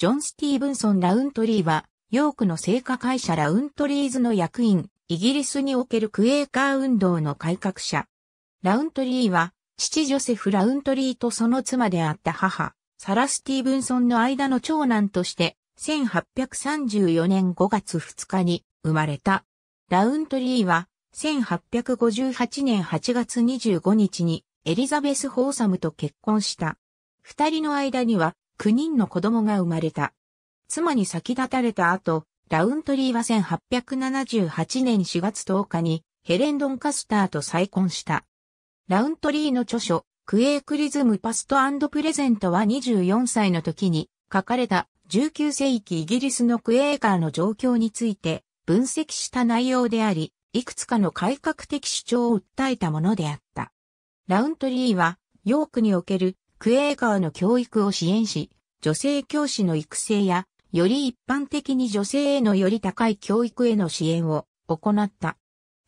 ジョン・スティーブンソン・ラウントリーは、ヨークの製菓会社ラウントリーズの役員、イギリスにおけるクエーカー運動の改革者。ラウントリーは、父ジョセフ・ラウントリーとその妻であった母、サラ・スティーブンソンの間の長男として、1834年5月2日に生まれた。ラウントリーは、1858年8月25日にエリザベス・ホーサムと結婚した。二人の間には9人の子供が生まれた。妻に先立たれた後、ラウントリーは1878年4月10日にヘレン・ドン・カスターと再婚した。ラウントリーの著書、クエークリズム・パストプレゼントは24歳の時に書かれた19世紀イギリスのクエーカーの状況について分析した内容であり、いくつかの改革的主張を訴えたものであった。ラウントリーは、ヨークにおけるクエーカーの教育を支援し、女性教師の育成や、より一般的に女性へのより高い教育への支援を行った。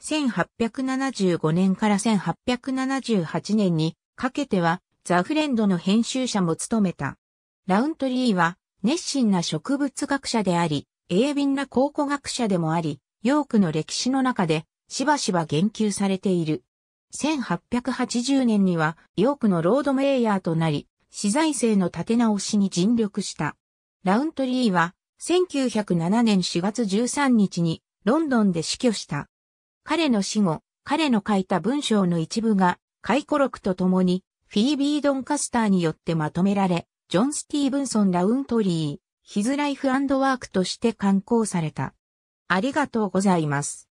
1875年から1878年にかけては、ザ・フレンドの編集者も務めた。ラウントリーは、熱心な植物学者であり、鋭敏な考古学者でもあり、ヨークの歴史の中で、しばしば言及されている。1880年にはヨークのロードメイヤーとなり、資財政の立て直しに尽力した。ラウントリーは1907年4月13日にロンドンで死去した。彼の死後、彼の書いた文章の一部が回顧録ととにフィービー・ドンカスターによってまとめられ、ジョン・スティーブンソン・ラウントリー、ヒズ・ライフ・ワークとして刊行された。ありがとうございます。